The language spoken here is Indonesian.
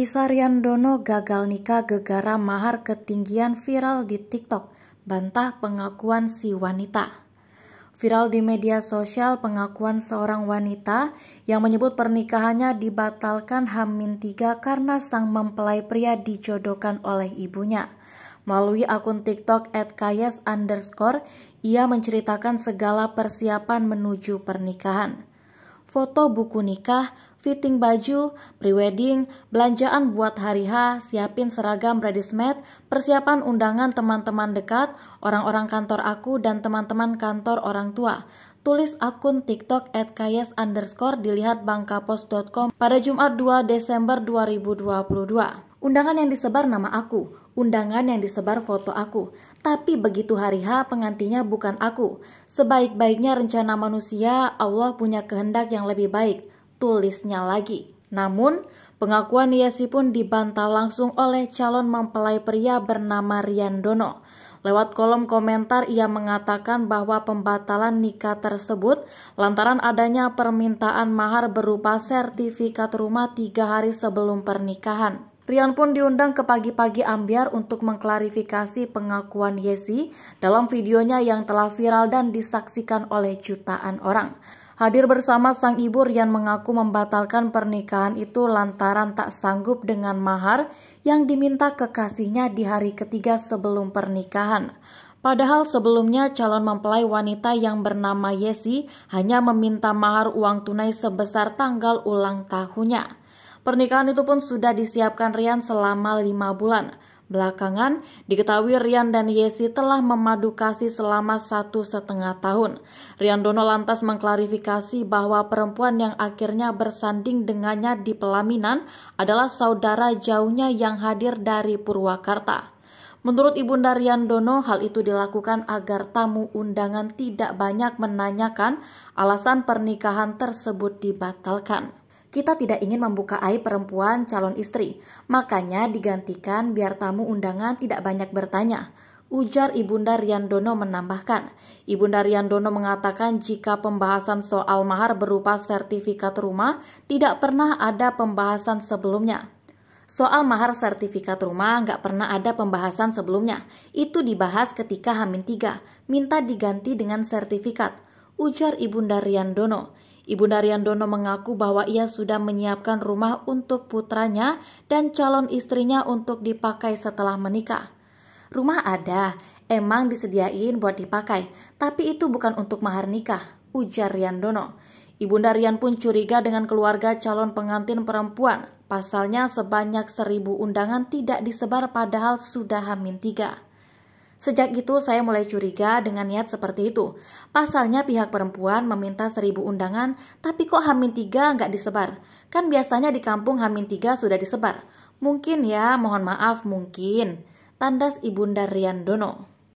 Dono gagal nikah gegara mahar ketinggian viral di TikTok, bantah pengakuan si wanita. Viral di media sosial pengakuan seorang wanita yang menyebut pernikahannya dibatalkan Hamin Tiga karena sang mempelai pria dijodohkan oleh ibunya. Melalui akun TikTok at underscore, ia menceritakan segala persiapan menuju pernikahan foto buku nikah, fitting baju, prewedding, belanjaan buat hari H, siapin seragam ready bridesmaid, persiapan undangan teman-teman dekat, orang-orang kantor aku dan teman-teman kantor orang tua. Tulis akun TikTok at kayes underscore dilihat bangkapos.com pada Jumat 2 Desember 2022. Undangan yang disebar nama aku, undangan yang disebar foto aku. Tapi begitu hari H pengantinya bukan aku. Sebaik-baiknya rencana manusia, Allah punya kehendak yang lebih baik. Tulisnya lagi. Namun, pengakuan Yesi pun dibantah langsung oleh calon mempelai pria bernama Rian Dono. Lewat kolom komentar ia mengatakan bahwa pembatalan nikah tersebut lantaran adanya permintaan mahar berupa sertifikat rumah tiga hari sebelum pernikahan. Rian pun diundang ke pagi-pagi ambiar untuk mengklarifikasi pengakuan Yesi dalam videonya yang telah viral dan disaksikan oleh jutaan orang. Hadir bersama sang ibu, Rian mengaku membatalkan pernikahan itu lantaran tak sanggup dengan mahar yang diminta kekasihnya di hari ketiga sebelum pernikahan. Padahal sebelumnya calon mempelai wanita yang bernama Yesi hanya meminta mahar uang tunai sebesar tanggal ulang tahunnya. Pernikahan itu pun sudah disiapkan Rian selama lima bulan. Belakangan, diketahui Rian dan Yesi telah memadu kasih selama satu setengah tahun. Rian Dono lantas mengklarifikasi bahwa perempuan yang akhirnya bersanding dengannya di pelaminan adalah saudara jauhnya yang hadir dari Purwakarta. Menurut Ibunda Rian Dono, hal itu dilakukan agar tamu undangan tidak banyak menanyakan alasan pernikahan tersebut dibatalkan. Kita tidak ingin membuka aib perempuan calon istri, makanya digantikan biar tamu undangan tidak banyak bertanya. Ujar Ibunda Riandono menambahkan, Ibunda Riandono mengatakan jika pembahasan soal mahar berupa sertifikat rumah tidak pernah ada pembahasan sebelumnya. Soal mahar sertifikat rumah nggak pernah ada pembahasan sebelumnya. Itu dibahas ketika Hamin 3, minta diganti dengan sertifikat. Ujar Ibunda Riandono. Ibu Darian Dono mengaku bahwa ia sudah menyiapkan rumah untuk putranya dan calon istrinya untuk dipakai setelah menikah. Rumah ada, emang disediain buat dipakai, tapi itu bukan untuk mahar nikah, ujar Dono. Ibu Darian pun curiga dengan keluarga calon pengantin perempuan. Pasalnya sebanyak seribu undangan tidak disebar padahal sudah hamil tiga. Sejak itu saya mulai curiga dengan niat seperti itu. Pasalnya pihak perempuan meminta seribu undangan, tapi kok Hamin 3 nggak disebar? Kan biasanya di kampung Hamin 3 sudah disebar. Mungkin ya, mohon maaf, mungkin. Tandas Ibunda Riandono.